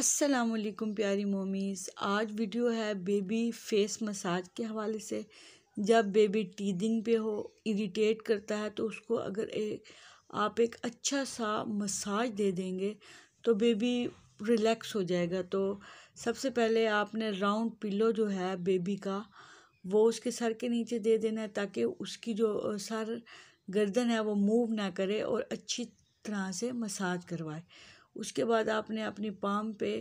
असलकुम प्यारी मोमीज़ आज वीडियो है बेबी फेस मसाज के हवाले से जब बेबी टीदिंग पे हो इरिटेट करता है तो उसको अगर एक आप एक अच्छा सा मसाज दे देंगे तो बेबी रिलैक्स हो जाएगा तो सबसे पहले आपने राउंड पिलो जो है बेबी का वो उसके सर के नीचे दे देना है ताकि उसकी जो सर गर्दन है वो मूव ना करे और अच्छी तरह से मसाज करवाए उसके बाद आपने अपनी पाम पे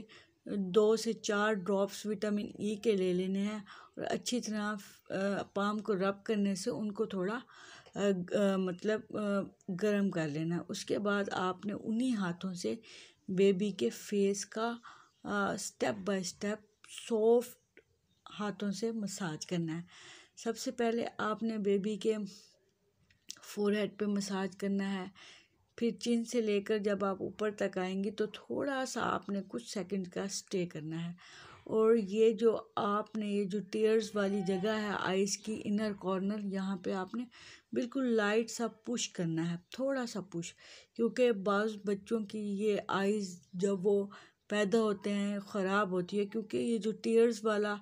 दो से चार ड्रॉप्स विटामिन ई के ले लेने हैं और अच्छी तरह पाम को रब करने से उनको थोड़ा मतलब गर्म कर लेना उसके बाद आपने उन्हीं हाथों से बेबी के फेस का स्टेप बाय स्टेप सॉफ्ट हाथों से मसाज करना है सबसे पहले आपने बेबी के फोरहेड पे मसाज करना है फिर चिन से लेकर जब आप ऊपर तक आएंगे तो थोड़ा सा आपने कुछ सेकंड का स्टे करना है और ये जो आपने ये जो टीयर्स वाली जगह है आइज़ की इनर कॉर्नर यहाँ पे आपने बिल्कुल लाइट सा पुश करना है थोड़ा सा पुश क्योंकि बाज़ बच्चों की ये आइज़ जब वो पैदा होते हैं ख़राब होती है क्योंकि ये जो टीयर्स वाला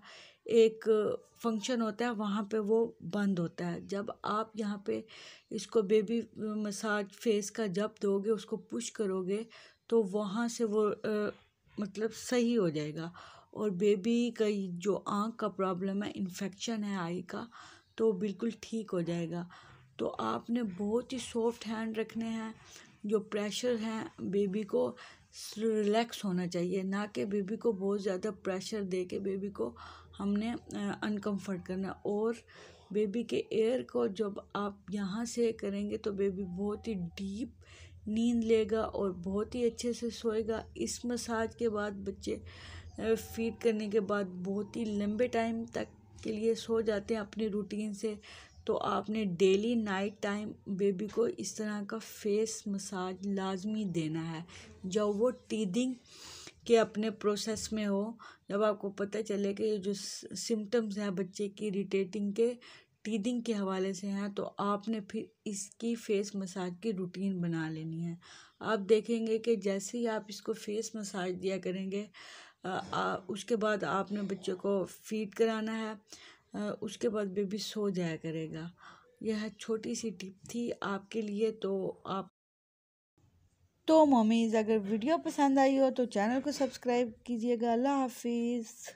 एक फंक्शन होता है वहाँ पे वो बंद होता है जब आप यहाँ पे इसको बेबी मसाज फेस का जब दोगे उसको पुश करोगे तो वहाँ से वो आ, मतलब सही हो जाएगा और बेबी का जो आँख का प्रॉब्लम है इन्फेक्शन है आई का तो बिल्कुल ठीक हो जाएगा तो आपने बहुत ही सॉफ्ट हैंड रखने हैं जो प्रेशर हैं बेबी को रिलैक्स होना चाहिए ना कि बेबी को बहुत ज़्यादा प्रेशर दे के बेबी को हमने अनकम्फर्ट करना और बेबी के एयर को जब आप यहाँ से करेंगे तो बेबी बहुत ही डीप नींद लेगा और बहुत ही अच्छे से सोएगा इस मसाज के बाद बच्चे फीड करने के बाद बहुत ही लंबे टाइम तक के लिए सो जाते हैं अपने रूटीन से तो आपने डेली नाइट टाइम बेबी को इस तरह का फेस मसाज लाजमी देना है जब वो टीदिंग के अपने प्रोसेस में हो जब आपको पता चले कि ये जो सिम्टम्स हैं बच्चे की इरीटेटिंग के टीदिंग के हवाले से हैं तो आपने फिर इसकी फेस मसाज की रूटीन बना लेनी है आप देखेंगे कि जैसे ही आप इसको फेस मसाज दिया करेंगे आ, आ, उसके बाद आपने बच्चे को फीड कराना है आ, उसके बाद बेबी सो जाया करेगा यह छोटी सी टिप थी आपके लिए तो आप तो ममीज़ अगर वीडियो पसंद आई हो तो चैनल को सब्सक्राइब कीजिएगा अल्लाह हाफिज़